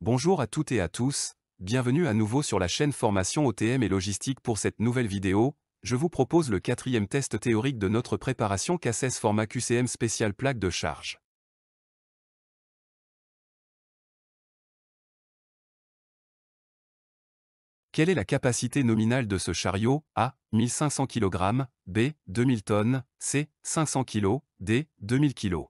Bonjour à toutes et à tous, bienvenue à nouveau sur la chaîne Formation OTM et Logistique pour cette nouvelle vidéo, je vous propose le quatrième test théorique de notre préparation KSS format QCM spécial plaque de charge. Quelle est la capacité nominale de ce chariot A. 1500 kg, B. 2000 tonnes, C. 500 kg, D. 2000 kg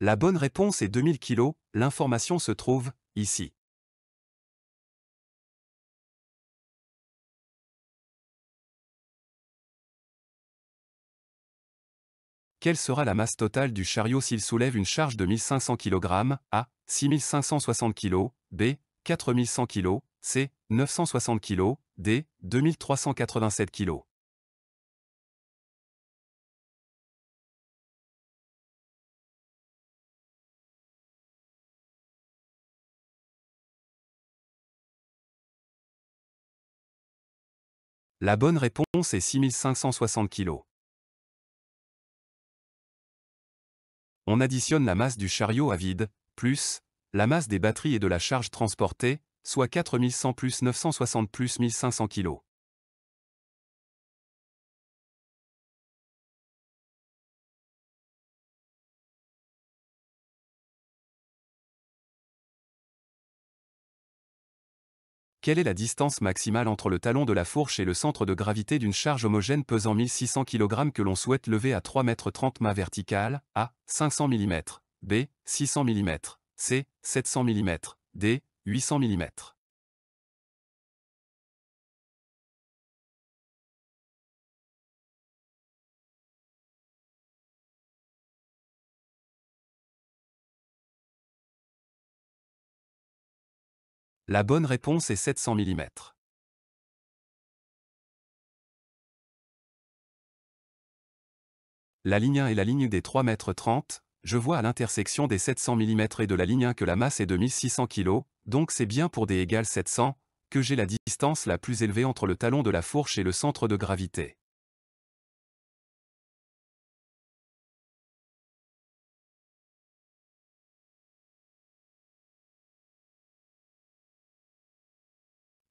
La bonne réponse est 2000 kg, l'information se trouve, ici. Quelle sera la masse totale du chariot s'il soulève une charge de 1500 kg A. 6560 kg B. 4100 kg C. 960 kg D. 2387 kg La bonne réponse est 6560 kg. On additionne la masse du chariot à vide, plus la masse des batteries et de la charge transportée, soit 4100 plus 960 plus 1500 kg. Quelle est la distance maximale entre le talon de la fourche et le centre de gravité d'une charge homogène pesant 1600 kg que l'on souhaite lever à 3,30 m ma verticale A. 500 mm. B. 600 mm. C. 700 mm. D. 800 mm. La bonne réponse est 700 mm. La ligne 1 est la ligne des 3 mètres 30, je vois à l'intersection des 700 mm et de la ligne 1 que la masse est de 1600 kg, donc c'est bien pour des égales 700, que j'ai la distance la plus élevée entre le talon de la fourche et le centre de gravité.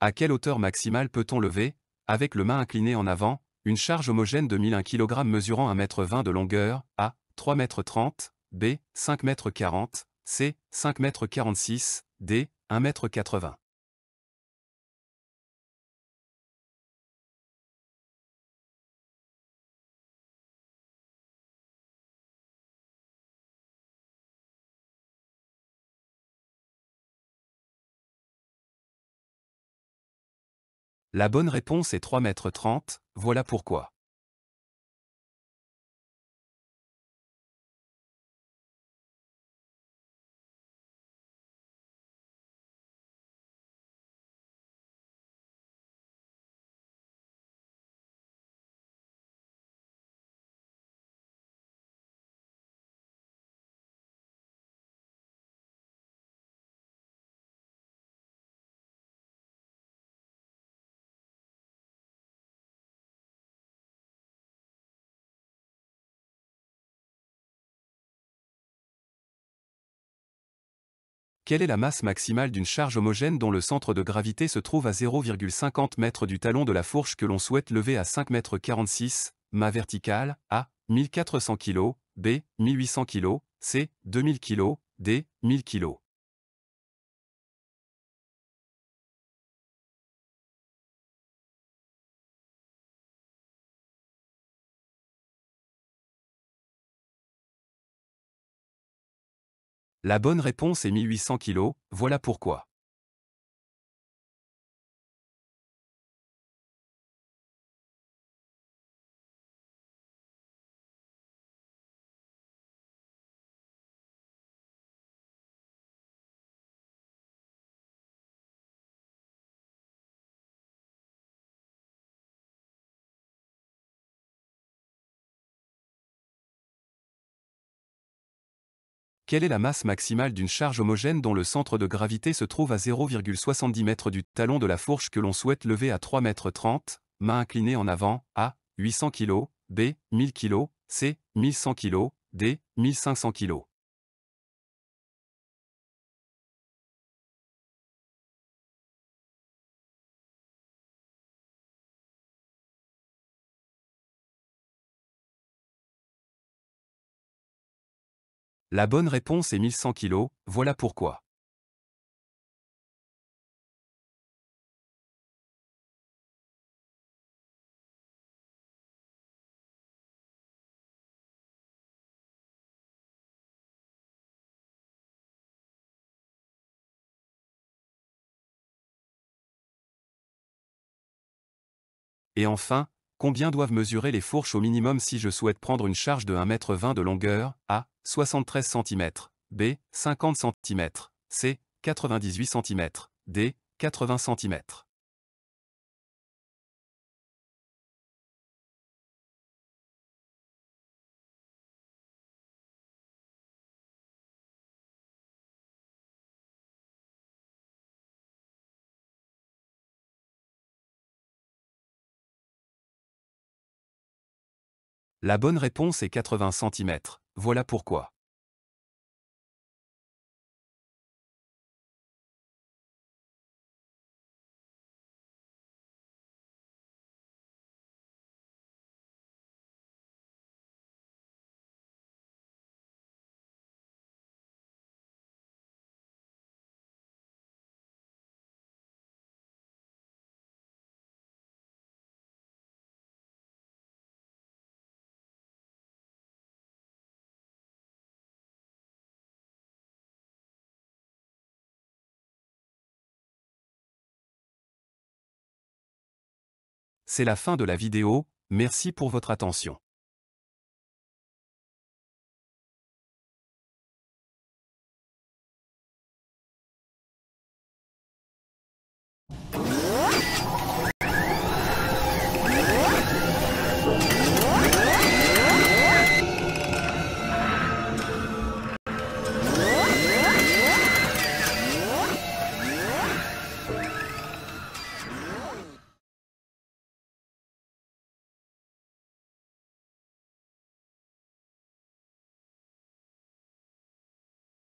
À quelle hauteur maximale peut-on lever, avec le main incliné en avant, une charge homogène de 1001 kg mesurant 1,20 m de longueur, A, 3,30 m, B, 5,40 m, C, 5,46 m, D, 1,80 m La bonne réponse est 3 m, 30, voilà pourquoi. Quelle est la masse maximale d'une charge homogène dont le centre de gravité se trouve à 0,50 m du talon de la fourche que l'on souhaite lever à 5,46 m, ma verticale, A, 1400 kg, B, 1800 kg, C, 2000 kg, D, 1000 kg. La bonne réponse est 1800 kg, voilà pourquoi. Quelle est la masse maximale d'une charge homogène dont le centre de gravité se trouve à 0,70 m du talon de la fourche que l'on souhaite lever à 3,30 m, main inclinée en avant, A, 800 kg, B, 1000 kg, C, 1100 kg, D, 1500 kg La bonne réponse est 1100 kg, voilà pourquoi. Et enfin, Combien doivent mesurer les fourches au minimum si je souhaite prendre une charge de 1,20 m de longueur A. 73 cm. B. 50 cm. C. 98 cm. D. 80 cm. La bonne réponse est 80 cm. Voilà pourquoi. C'est la fin de la vidéo, merci pour votre attention.